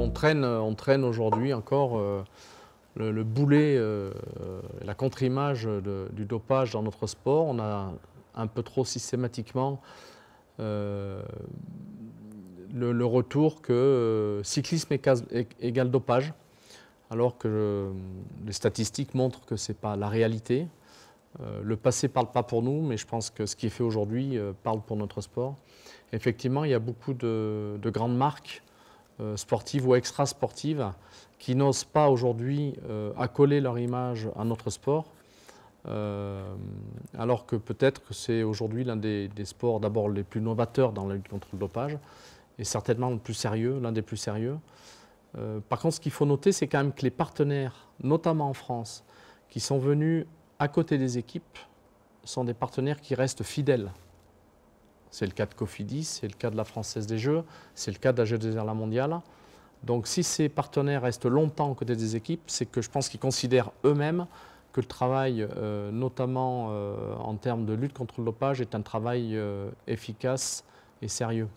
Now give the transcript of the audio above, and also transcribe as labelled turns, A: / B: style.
A: Euh, on traîne, aujourd'hui encore euh, le, boulet, euh, la contre-image du dopage dans notre sport. On a un peu trop systématiquement le, retour que cyclisme égale dopage, alors que les statistiques montrent que ce n'est pas la réalité. le passé ne parle pas pour nous, mais je pense que ce qui est fait aujourd'hui parle pour notre sport. Effectivement, il y a beaucoup de grandes marques euh, sportives ou extra qui n'osent pas aujourd'hui euh, accoler leur image à notre sport, euh, alors que peut-être que c'est aujourd'hui l'un des, des, sports d'abord les plus novateurs dans la lutte contre le dopage et certainement le plus sérieux, l'un des plus sérieux. par contre, ce qu'il faut noter, c'est quand même que les partenaires, notamment en France, qui sont venus à côté des équipes, sont des partenaires qui restent fidèles c'est le cas de Cofidis, c'est le cas de la Française des Jeux, c'est le cas de la Jeux La Mondiale. Donc si ces partenaires restent longtemps aux côtés des équipes, c'est que je pense qu'ils considèrent eux-mêmes que le travail, euh, notamment euh, en termes de lutte contre le dopage, est un travail euh, efficace et sérieux.